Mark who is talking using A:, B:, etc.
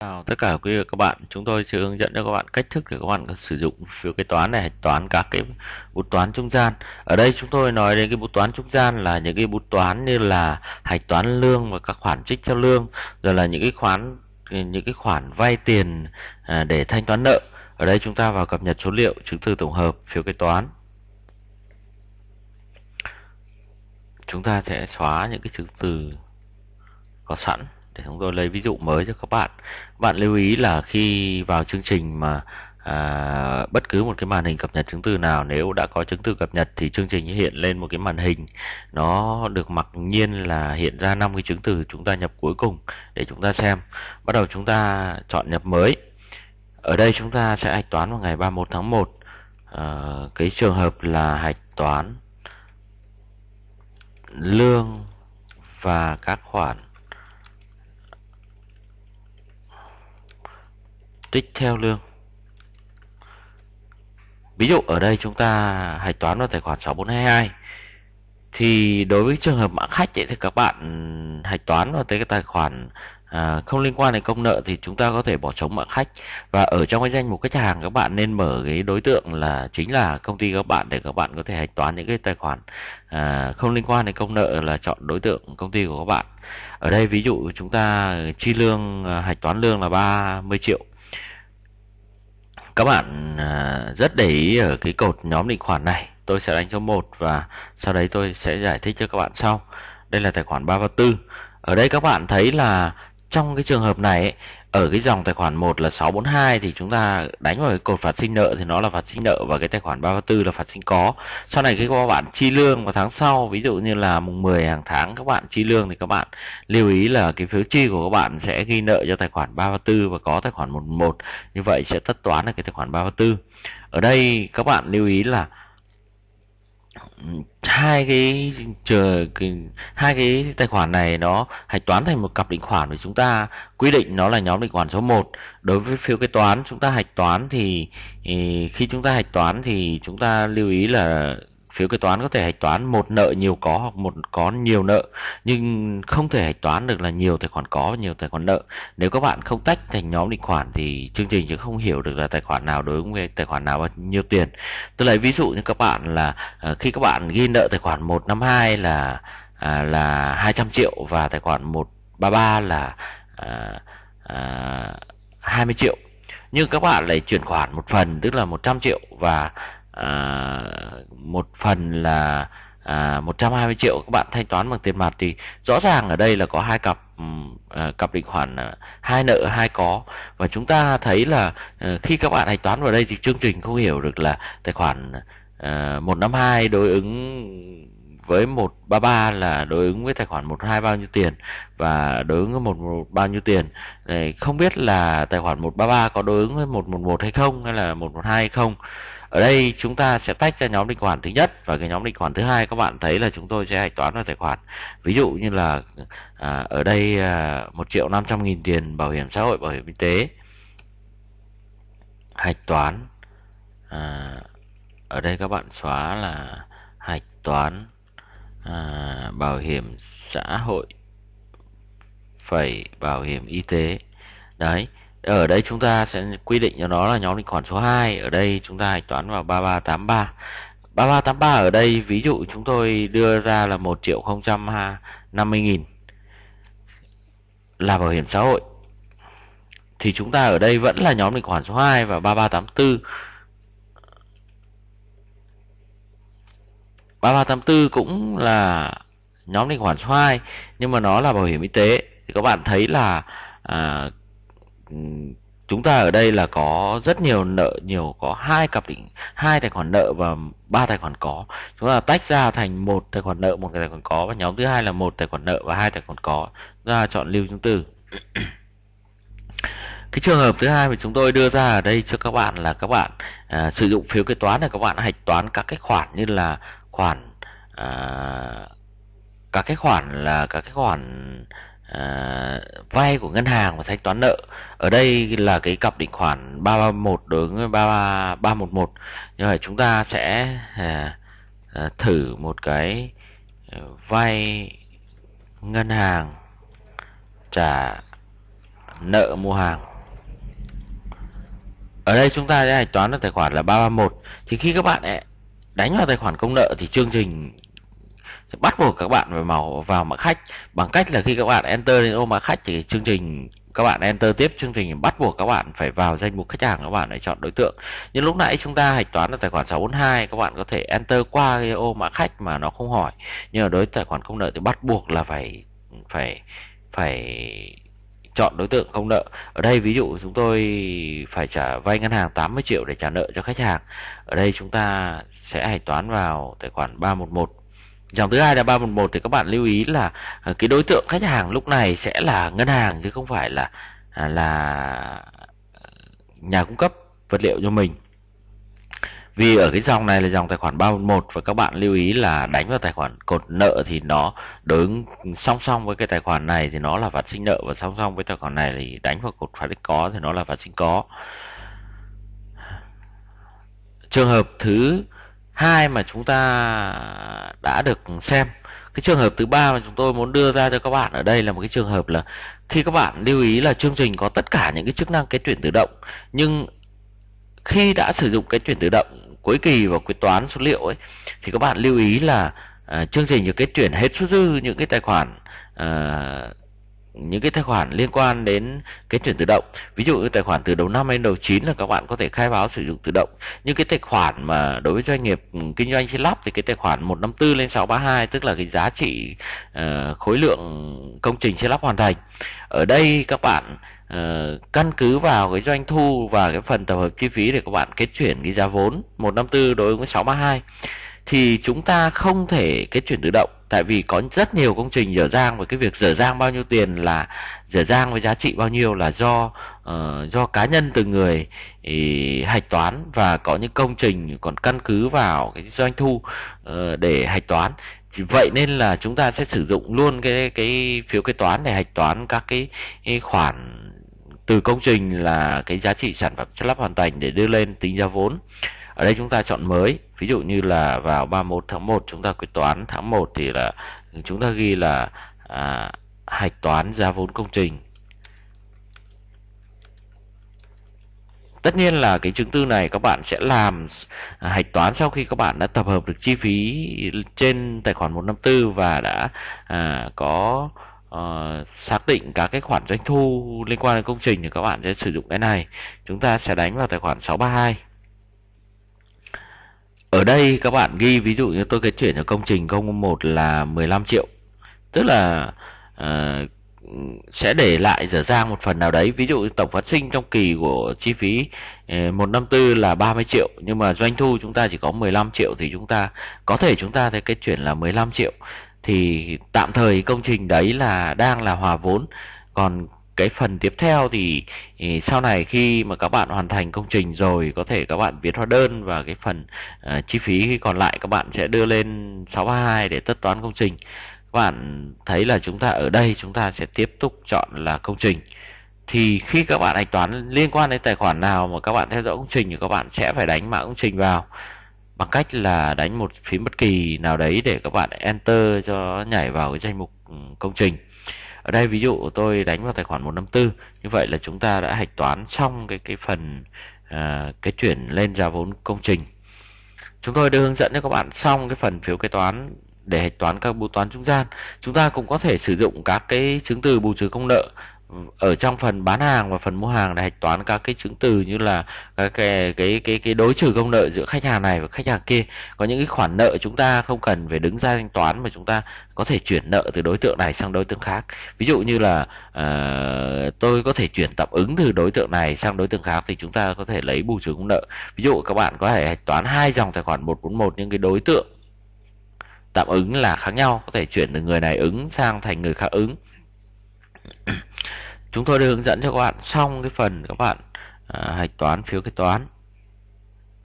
A: Chào tất cả quý vị và các bạn, chúng tôi sẽ hướng dẫn cho các bạn cách thức để các bạn sử dụng phiếu kế toán này, toán các cái bút toán trung gian. Ở đây chúng tôi nói đến cái bút toán trung gian là những cái bút toán như là hạch toán lương và các khoản trích theo lương, rồi là những cái khoản những cái khoản vay tiền à, để thanh toán nợ. Ở đây chúng ta vào cập nhật số liệu chứng từ tổng hợp phiếu kế toán. Chúng ta sẽ xóa những cái chứng từ có sẵn để chúng tôi lấy ví dụ mới cho các bạn bạn lưu ý là khi vào chương trình mà à, bất cứ một cái màn hình cập nhật chứng từ nào nếu đã có chứng từ cập nhật thì chương trình hiện lên một cái màn hình nó được mặc nhiên là hiện ra năm cái chứng từ chúng ta nhập cuối cùng để chúng ta xem bắt đầu chúng ta chọn nhập mới ở đây chúng ta sẽ hạch toán vào ngày 31 tháng 1 à, ờ, cái trường hợp là hạch toán lương và các khoản tích theo lương ví dụ ở đây chúng ta hạch toán vào tài khoản 6422 thì đối với trường hợp mãn khách ấy, thì các bạn hạch toán vào tới cái tài khoản à, không liên quan đến công nợ thì chúng ta có thể bỏ trống mãn khách và ở trong cái danh mục khách hàng các bạn nên mở cái đối tượng là chính là công ty các bạn để các bạn có thể hạch toán những cái tài khoản à, không liên quan đến công nợ là chọn đối tượng công ty của các bạn ở đây ví dụ chúng ta chi lương à, hạch toán lương là 30 triệu các bạn à, rất để ý ở cái cột nhóm định khoản này tôi sẽ đánh số 1 và sau đấy tôi sẽ giải thích cho các bạn sau đây là tài khoản 3 và 4 ở đây các bạn thấy là trong cái trường hợp này ở cái dòng tài khoản 1 là 642 thì chúng ta đánh vào cái cột phạt sinh nợ thì nó là phạt sinh nợ và cái tài khoản 334 là phạt sinh có. Sau này khi các bạn chi lương vào tháng sau, ví dụ như là mùng 10 hàng tháng các bạn chi lương thì các bạn lưu ý là cái phiếu chi của các bạn sẽ ghi nợ cho tài khoản 334 và có tài khoản 11. Như vậy sẽ tất toán được cái tài khoản 334. Ở đây các bạn lưu ý là hai cái chờ cái, hai cái tài khoản này nó hạch toán thành một cặp định khoản với chúng ta quy định nó là nhóm định khoản số 1 đối với phiếu kế toán chúng ta hạch toán thì ừ, khi chúng ta hạch toán thì chúng ta lưu ý là phiếu kế toán có thể hạch toán một nợ nhiều có hoặc một có nhiều nợ nhưng không thể hạch toán được là nhiều tài khoản có nhiều tài khoản nợ nếu các bạn không tách thành nhóm định khoản thì chương trình sẽ không hiểu được là tài khoản nào đối với tài khoản nào bao nhiêu tiền tôi lấy ví dụ như các bạn là ờ, khi các bạn ghi nợ tài khoản 152 là à, là 200 triệu và tài khoản 133 là à, à, 20 triệu nhưng các bạn lại chuyển khoản một phần tức là 100 triệu và À, một phần là à, 120 triệu các bạn thanh toán bằng tiền mặt thì rõ ràng ở đây là có hai cặp à, cặp định khoản à, hai nợ hai có và chúng ta thấy là ờ, khi các bạn thanh toán vào đây thì chương trình không hiểu được là tài khoản à, ờ, 152 đối ứng với 133 là đối ứng với tài khoản 12 bao nhiêu tiền và đối ứng với 11 bao nhiêu tiền. không biết là tài khoản 133 có đối ứng với 111 hay không hay là 112 hay không ở đây chúng ta sẽ tách ra nhóm định khoản thứ nhất và cái nhóm định khoản thứ hai các bạn thấy là chúng tôi sẽ hạch toán vào tài khoản ví dụ như là à, ở đây à, một triệu năm trăm nghìn tiền bảo hiểm xã hội bảo hiểm y tế hạch toán à, ở đây các bạn xóa là hạch toán à, bảo hiểm xã hội phẩy bảo hiểm y tế đấy ở ờ, đây chúng ta sẽ quy định cho nó là nhóm định khoản số 2 ở đây chúng ta hạch toán vào 3383 3383 ở đây ví dụ chúng tôi đưa ra là 1 triệu 050 nghìn là bảo hiểm xã hội thì chúng ta ở đây vẫn là nhóm định khoản số 2 và 3384 3384 cũng là nhóm định khoản số 2 nhưng mà nó là bảo hiểm y tế thì các bạn thấy là à, chúng ta ở đây là có rất nhiều nợ nhiều có hai cặp định hai tài khoản nợ và ba tài khoản có chúng ta tách ra thành một tài khoản nợ một tài khoản có và nhóm thứ hai là một tài khoản nợ và hai tài khoản có ra chọn lưu chứng từ cái trường hợp thứ hai mà chúng tôi đưa ra ở đây cho các bạn là các bạn à, sử dụng phiếu kế toán là các bạn hạch toán các cái khoản như là khoản à, các cái khoản là các cái khoản à, vay của ngân hàng và thanh toán nợ. Ở đây là cái cặp định khoản 331 đối với 33 311. Như vậy chúng ta sẽ à, à thử một cái à, vay ngân hàng trả nợ mua hàng. Ở đây chúng ta sẽ hạch toán được tài khoản là 331 thì khi các bạn à, đánh vào tài khoản công nợ thì chương trình thì bắt buộc các bạn phải màu vào mã khách bằng cách là khi các bạn enter lên ô mã khách thì chương trình các bạn enter tiếp chương trình bắt buộc các bạn phải vào danh mục khách hàng các bạn để chọn đối tượng nhưng lúc nãy chúng ta hạch toán ở tài khoản 642 các bạn có thể enter qua cái ô mã khách mà nó không hỏi nhưng ở đối tài khoản công nợ thì bắt buộc là phải phải phải chọn đối tượng công nợ ở đây ví dụ chúng tôi phải trả vay ngân hàng 80 triệu để trả nợ cho khách hàng ở đây chúng ta sẽ hạch toán vào tài khoản 311 Dòng thứ hai là 311 thì các bạn lưu ý là à, cái đối tượng khách hàng lúc này sẽ là ngân hàng chứ không phải là à, là nhà cung cấp vật liệu cho mình. Vì ở cái dòng này là dòng tài khoản 311 và các bạn lưu ý là đánh vào tài khoản cột nợ thì nó đối ứng song song với cái tài khoản này thì nó là phát sinh nợ và song song với tài khoản này thì đánh vào cột phát sinh có thì nó là phát sinh có. Trường hợp thứ hai mà chúng ta đã được xem cái trường hợp thứ ba mà chúng tôi muốn đưa ra cho các bạn ở đây là một cái trường hợp là khi các bạn lưu ý là chương trình có tất cả những cái chức năng cái chuyển tự động nhưng khi đã sử dụng cái chuyển tự động cuối kỳ và quyết toán số liệu ấy thì các bạn lưu ý là uh, chương trình được cái chuyển hết số dư những cái tài khoản uh, những cái tài khoản liên quan đến cái chuyển tự động ví dụ như tài khoản từ đầu năm đến đầu chín là các bạn có thể khai báo sử dụng tự động nhưng cái tài khoản mà đối với doanh nghiệp kinh doanh trên lắp thì cái tài khoản 154 lên 632 tức là cái giá trị uh, khối lượng công trình trên lắp hoàn thành ở đây các bạn uh, căn cứ vào cái doanh thu và cái phần tập hợp chi phí để các bạn kết chuyển cái giá vốn 154 đối với 632 thì chúng ta không thể cái chuyển tự động tại vì có rất nhiều công trình dở dang và cái việc dở dang bao nhiêu tiền là dở dang với giá trị bao nhiêu là do uh, do cá nhân từng người ý, hạch toán và có những công trình còn căn cứ vào cái doanh thu uh, để hạch toán thì vậy nên là chúng ta sẽ sử dụng luôn cái cái phiếu kế toán để hạch toán các cái, cái khoản từ công trình là cái giá trị sản phẩm lắp hoàn thành để đưa lên tính giá vốn ở đây chúng ta chọn mới ví dụ như là vào 31 tháng 1 chúng ta quyết toán tháng 1 thì là chúng ta ghi là à, hạch toán giá vốn công trình tất nhiên là cái chứng tư này các bạn sẽ làm à, hạch toán sau khi các bạn đã tập hợp được chi phí trên tài khoản 154 và đã à, có à, xác định các cái khoản doanh thu liên quan đến công trình thì các bạn sẽ sử dụng cái này chúng ta sẽ đánh vào tài khoản 632 ở đây các bạn ghi ví dụ như tôi cái chuyển cho công trình 01 là 15 triệu tức là uh, sẽ để lại dở ra một phần nào đấy ví dụ tổng phát sinh trong kỳ của chi phí ờ, một năm tư là 30 triệu nhưng mà doanh thu chúng ta chỉ có 15 triệu thì chúng ta có thể chúng ta thấy cái chuyển là 15 triệu thì tạm thời công trình đấy là đang là hòa vốn còn cái phần tiếp theo thì, ừ, sau này khi mà các bạn hoàn thành công trình rồi có thể các bạn viết hóa đơn và cái phần ờ, chi phí còn lại các bạn sẽ đưa lên 632 để tất toán công trình các bạn thấy là chúng ta ở đây chúng ta sẽ tiếp tục chọn là công trình thì khi các bạn hạch toán liên quan đến tài khoản nào mà các bạn theo dõi công trình thì các bạn sẽ phải đánh mã công trình vào bằng cách là đánh một phím bất kỳ nào đấy để các bạn enter cho nhảy vào cái danh mục ừ, công trình ở đây ví dụ tôi đánh vào tài khoản 154 như vậy là chúng ta đã hạch toán xong cái cái phần à, cái chuyển lên giá vốn công trình chúng tôi đã hướng dẫn cho các bạn xong cái phần phiếu kế toán để hạch toán các bù toán trung gian chúng ta cũng có thể sử dụng các cái chứng từ bù trừ công nợ ở trong phần bán hàng và phần mua hàng để hạch toán các cái chứng từ như là các cái cái cái cái đối trừ công nợ giữa khách hàng này và khách hàng kia có những cái khoản nợ chúng ta không cần phải đứng ra thanh toán mà chúng ta có thể chuyển nợ từ đối tượng này sang đối tượng khác ví dụ như là uh, tôi có thể chuyển tạm ứng từ đối tượng này sang đối tượng khác thì chúng ta có thể lấy bù trừ công nợ ví dụ các bạn có thể hạch toán hai dòng tài khoản 141 nhưng cái đối tượng tạm ứng là khác nhau có thể chuyển từ người này ứng sang thành người khác ứng chúng tôi đã hướng dẫn cho các bạn xong cái phần các bạn à, hạch toán phiếu kế toán